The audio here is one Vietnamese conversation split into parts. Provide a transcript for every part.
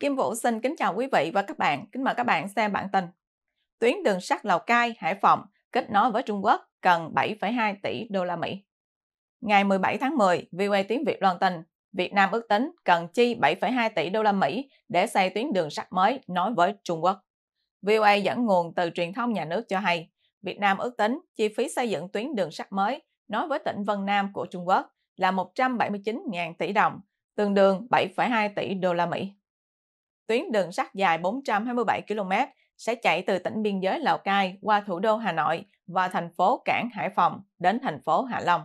Kim Vũ xin kính chào quý vị và các bạn. Kính mời các bạn xem bản tin. Tuyến đường sắt Lào Cai, Hải Phòng kết nối với Trung Quốc cần 7,2 tỷ đô la Mỹ. Ngày 17 tháng 10, VOA tiếng Việt loan tin, Việt Nam ước tính cần chi 7,2 tỷ đô la Mỹ để xây tuyến đường sắt mới nối với Trung Quốc. VOA dẫn nguồn từ truyền thông nhà nước cho hay, Việt Nam ước tính chi phí xây dựng tuyến đường sắt mới nối với tỉnh Vân Nam của Trung Quốc là 179.000 tỷ đồng, tương đương 7,2 tỷ đô la Mỹ tuyến đường sắt dài 427 km sẽ chạy từ tỉnh biên giới Lào Cai qua thủ đô Hà Nội và thành phố Cảng Hải Phòng đến thành phố Hạ Long.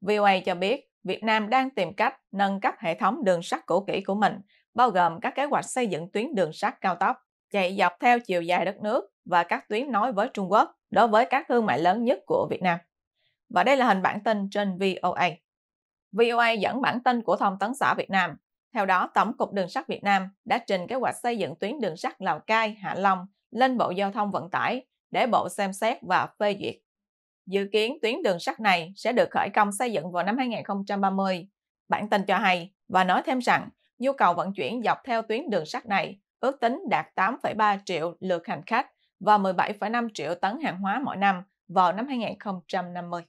VOA cho biết Việt Nam đang tìm cách nâng cấp hệ thống đường sắt cũ kỹ của mình, bao gồm các kế hoạch xây dựng tuyến đường sắt cao tốc, chạy dọc theo chiều dài đất nước và các tuyến nối với Trung Quốc đối với các thương mại lớn nhất của Việt Nam. Và đây là hình bản tin trên VOA. VOA dẫn bản tin của Thông tấn xã Việt Nam theo đó, Tổng cục Đường sắt Việt Nam đã trình kế hoạch xây dựng tuyến đường sắt Lào Cai, Hạ Long lên Bộ Giao thông Vận tải để Bộ xem xét và phê duyệt. Dự kiến tuyến đường sắt này sẽ được khởi công xây dựng vào năm 2030. Bản tin cho hay và nói thêm rằng nhu cầu vận chuyển dọc theo tuyến đường sắt này ước tính đạt 8,3 triệu lượt hành khách và 17,5 triệu tấn hàng hóa mỗi năm vào năm 2050.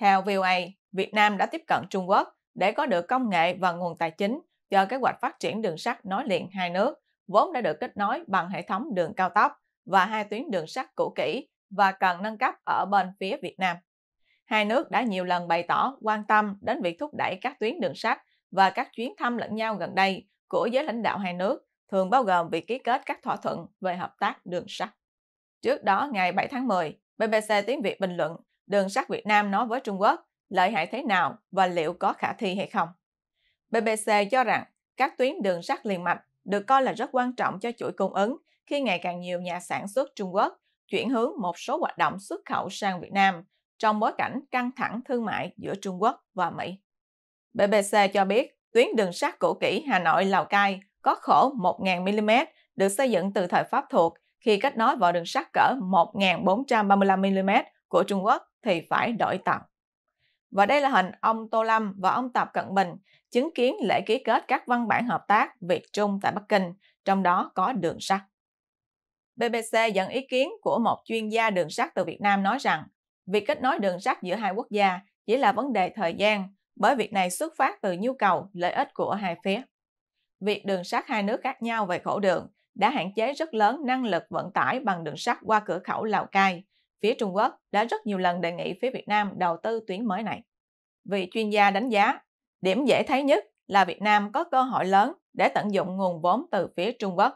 Theo VOA, Việt Nam đã tiếp cận Trung Quốc để có được công nghệ và nguồn tài chính do kế hoạch phát triển đường sắt nối liền hai nước vốn đã được kết nối bằng hệ thống đường cao tốc và hai tuyến đường sắt cũ kỹ và cần nâng cấp ở bên phía Việt Nam. Hai nước đã nhiều lần bày tỏ quan tâm đến việc thúc đẩy các tuyến đường sắt và các chuyến thăm lẫn nhau gần đây của giới lãnh đạo hai nước, thường bao gồm việc ký kết các thỏa thuận về hợp tác đường sắt. Trước đó, ngày 7 tháng 10, BBC Tiếng Việt bình luận đường sắt Việt Nam nói với Trung Quốc lợi hại thế nào và liệu có khả thi hay không. BBC cho rằng các tuyến đường sắt liền mạch được coi là rất quan trọng cho chuỗi cung ứng khi ngày càng nhiều nhà sản xuất Trung Quốc chuyển hướng một số hoạt động xuất khẩu sang Việt Nam trong bối cảnh căng thẳng thương mại giữa Trung Quốc và Mỹ. BBC cho biết tuyến đường sắt cổ kỹ Hà Nội Lào Cai có khổ 1.000 mm được xây dựng từ thời Pháp thuộc khi kết nối vào đường sắt cỡ 1.435 mm của Trung Quốc thì phải đổi tàu. Và đây là hình ông Tô Lâm và ông Tập Cận Bình chứng kiến lễ ký kết các văn bản hợp tác Việt Trung tại Bắc Kinh, trong đó có đường sắt. BBC dẫn ý kiến của một chuyên gia đường sắt từ Việt Nam nói rằng việc kết nối đường sắt giữa hai quốc gia chỉ là vấn đề thời gian bởi việc này xuất phát từ nhu cầu, lợi ích của hai phía. Việc đường sắt hai nước khác nhau về khổ đường đã hạn chế rất lớn năng lực vận tải bằng đường sắt qua cửa khẩu Lào Cai, phía Trung Quốc đã rất nhiều lần đề nghị phía Việt Nam đầu tư tuyến mới này. Vị chuyên gia đánh giá, điểm dễ thấy nhất là Việt Nam có cơ hội lớn để tận dụng nguồn vốn từ phía Trung Quốc,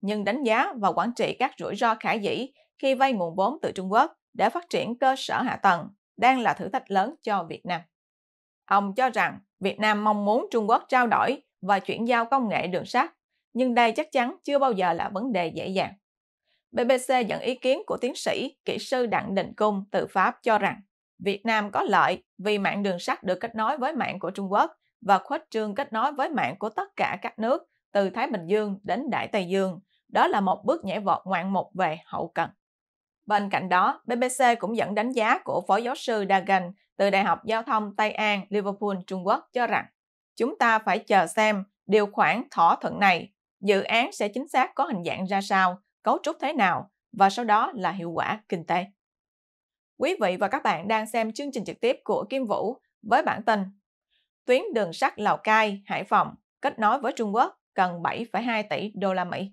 nhưng đánh giá và quản trị các rủi ro khả dĩ khi vay nguồn vốn từ Trung Quốc để phát triển cơ sở hạ tầng đang là thử thách lớn cho Việt Nam. Ông cho rằng Việt Nam mong muốn Trung Quốc trao đổi và chuyển giao công nghệ đường sắt, nhưng đây chắc chắn chưa bao giờ là vấn đề dễ dàng. BBC dẫn ý kiến của tiến sĩ, kỹ sư Đặng đình Cung từ Pháp cho rằng Việt Nam có lợi vì mạng đường sắt được kết nối với mạng của Trung Quốc và khuếch trương kết nối với mạng của tất cả các nước từ Thái Bình Dương đến Đại Tây Dương. Đó là một bước nhảy vọt ngoạn mục về hậu cần. Bên cạnh đó, BBC cũng dẫn đánh giá của Phó Giáo sư Dagan từ Đại học Giao thông Tây An, Liverpool, Trung Quốc cho rằng chúng ta phải chờ xem điều khoản thỏa thuận này, dự án sẽ chính xác có hình dạng ra sao cấu trúc thế nào và sau đó là hiệu quả kinh tế. Quý vị và các bạn đang xem chương trình trực tiếp của Kim Vũ với bản tin Tuyến đường sắt Lào Cai, Hải Phòng kết nối với Trung Quốc cần 7,2 tỷ đô la Mỹ.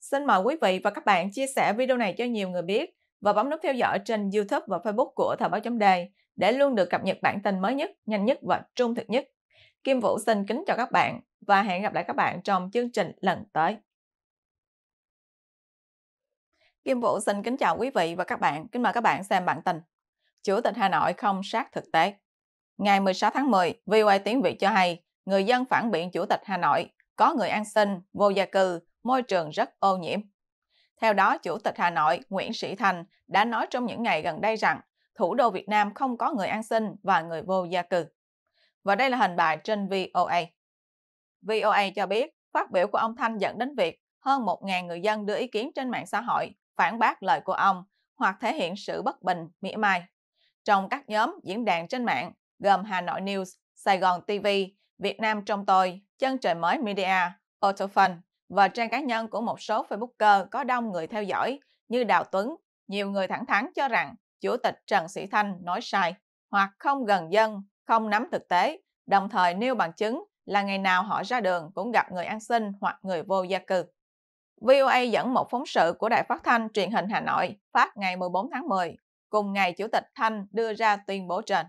Xin mời quý vị và các bạn chia sẻ video này cho nhiều người biết và bấm nút theo dõi trên YouTube và Facebook của Thời báo chấm đề để luôn được cập nhật bản tin mới nhất, nhanh nhất và trung thực nhất. Kim Vũ xin kính chào các bạn và hẹn gặp lại các bạn trong chương trình lần tới. Kim Vũ xin kính chào quý vị và các bạn. Kính mời các bạn xem bản tin. Chủ tịch Hà Nội không sát thực tế. Ngày 16 tháng 10, VOA Tiếng Việt cho hay, người dân phản biện chủ tịch Hà Nội có người an sinh, vô gia cư, môi trường rất ô nhiễm. Theo đó, Chủ tịch Hà Nội Nguyễn Sĩ Thành đã nói trong những ngày gần đây rằng thủ đô Việt Nam không có người an sinh và người vô gia cư. Và đây là hình bài trên VOA. VOA cho biết, phát biểu của ông Thanh dẫn đến việc hơn 1.000 người dân đưa ý kiến trên mạng xã hội phản bác lời của ông hoặc thể hiện sự bất bình, mỉa mai. Trong các nhóm diễn đàn trên mạng gồm Hà Nội News, Sài Gòn TV, Việt Nam Trong Tôi, Chân Trời Mới Media, Autofun và trang cá nhân của một số Facebooker có đông người theo dõi như Đào Tuấn, nhiều người thẳng thắn cho rằng Chủ tịch Trần Sĩ Thanh nói sai hoặc không gần dân, không nắm thực tế, đồng thời nêu bằng chứng là ngày nào họ ra đường cũng gặp người ăn xin hoặc người vô gia cư. VOA dẫn một phóng sự của Đài Phát thanh Truyền hình Hà Nội phát ngày 14 tháng 10, cùng ngày Chủ tịch Thanh đưa ra tuyên bố trên.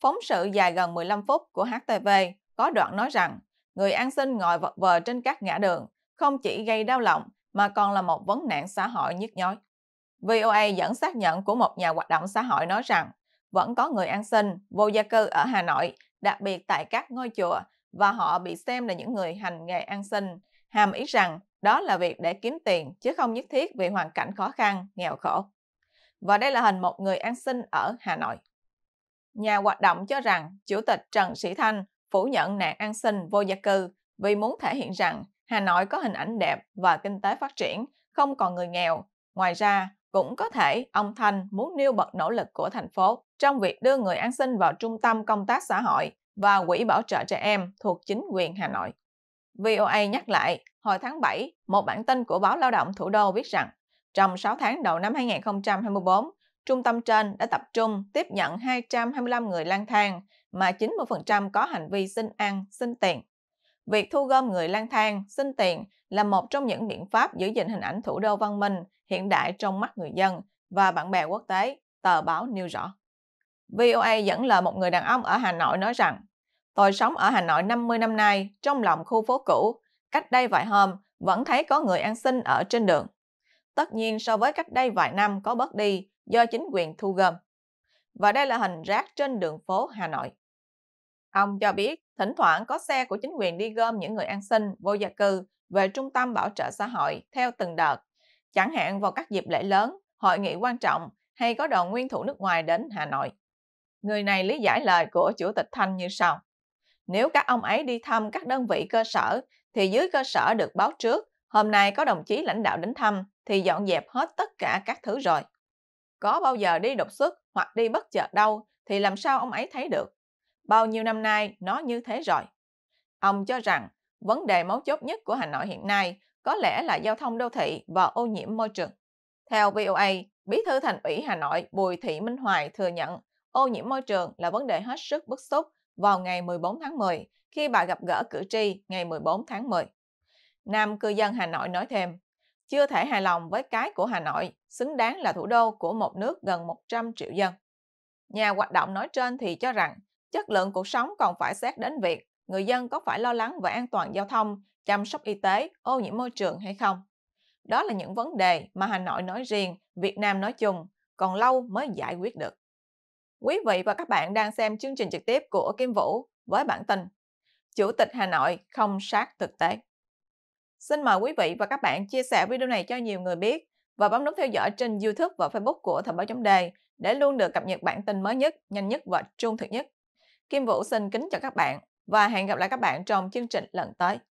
Phóng sự dài gần 15 phút của HTV có đoạn nói rằng người ăn xin ngồi vật vờ trên các ngã đường không chỉ gây đau lòng mà còn là một vấn nạn xã hội nhức nhối. VOA dẫn xác nhận của một nhà hoạt động xã hội nói rằng vẫn có người ăn xin, vô gia cư ở Hà Nội, đặc biệt tại các ngôi chùa và họ bị xem là những người hành nghề ăn xin, hàm ý rằng đó là việc để kiếm tiền chứ không nhất thiết vì hoàn cảnh khó khăn, nghèo khổ. Và đây là hình một người ăn xin ở Hà Nội. Nhà hoạt động cho rằng Chủ tịch Trần Sĩ Thanh phủ nhận nạn ăn xin vô gia cư vì muốn thể hiện rằng Hà Nội có hình ảnh đẹp và kinh tế phát triển, không còn người nghèo. Ngoài ra, cũng có thể ông Thanh muốn nêu bật nỗ lực của thành phố trong việc đưa người ăn xin vào trung tâm công tác xã hội và quỹ bảo trợ trẻ em thuộc chính quyền Hà Nội. VOA nhắc lại, hồi tháng 7, một bản tin của báo Lao động Thủ đô viết rằng trong 6 tháng đầu năm 2024, trung tâm trên đã tập trung tiếp nhận 225 người lang thang mà 90% có hành vi xin ăn, xin tiền. Việc thu gom người lang thang, xin tiền là một trong những biện pháp giữ gìn hình ảnh thủ đô văn minh hiện đại trong mắt người dân và bạn bè quốc tế, tờ báo nêu rõ. VOA dẫn lời một người đàn ông ở Hà Nội nói rằng Tôi sống ở Hà Nội 50 năm nay, trong lòng khu phố cũ, cách đây vài hôm vẫn thấy có người ăn xin ở trên đường. Tất nhiên so với cách đây vài năm có bớt đi do chính quyền thu gom. Và đây là hình rác trên đường phố Hà Nội. Ông cho biết thỉnh thoảng có xe của chính quyền đi gom những người ăn xin, vô gia cư về trung tâm bảo trợ xã hội theo từng đợt, chẳng hạn vào các dịp lễ lớn, hội nghị quan trọng hay có đoàn nguyên thủ nước ngoài đến Hà Nội. Người này lý giải lời của Chủ tịch Thanh như sau. Nếu các ông ấy đi thăm các đơn vị cơ sở, thì dưới cơ sở được báo trước, hôm nay có đồng chí lãnh đạo đến thăm, thì dọn dẹp hết tất cả các thứ rồi. Có bao giờ đi đột xuất hoặc đi bất chợt đâu, thì làm sao ông ấy thấy được? Bao nhiêu năm nay nó như thế rồi. Ông cho rằng, vấn đề mấu chốt nhất của Hà Nội hiện nay có lẽ là giao thông đô thị và ô nhiễm môi trường. Theo VOA, Bí thư Thành ủy Hà Nội Bùi Thị Minh Hoài thừa nhận ô nhiễm môi trường là vấn đề hết sức bức xúc vào ngày 14 tháng 10 khi bà gặp gỡ cử tri ngày 14 tháng 10. Nam cư dân Hà Nội nói thêm, chưa thể hài lòng với cái của Hà Nội, xứng đáng là thủ đô của một nước gần 100 triệu dân. Nhà hoạt động nói trên thì cho rằng chất lượng cuộc sống còn phải xét đến việc người dân có phải lo lắng về an toàn giao thông, chăm sóc y tế, ô nhiễm môi trường hay không. Đó là những vấn đề mà Hà Nội nói riêng, Việt Nam nói chung, còn lâu mới giải quyết được. Quý vị và các bạn đang xem chương trình trực tiếp của Kim Vũ với bản tin Chủ tịch Hà Nội không sát thực tế. Xin mời quý vị và các bạn chia sẻ video này cho nhiều người biết và bấm nút theo dõi trên YouTube và Facebook của Thời báo chấm đề để luôn được cập nhật bản tin mới nhất, nhanh nhất và trung thực nhất. Kim Vũ xin kính chào các bạn và hẹn gặp lại các bạn trong chương trình lần tới.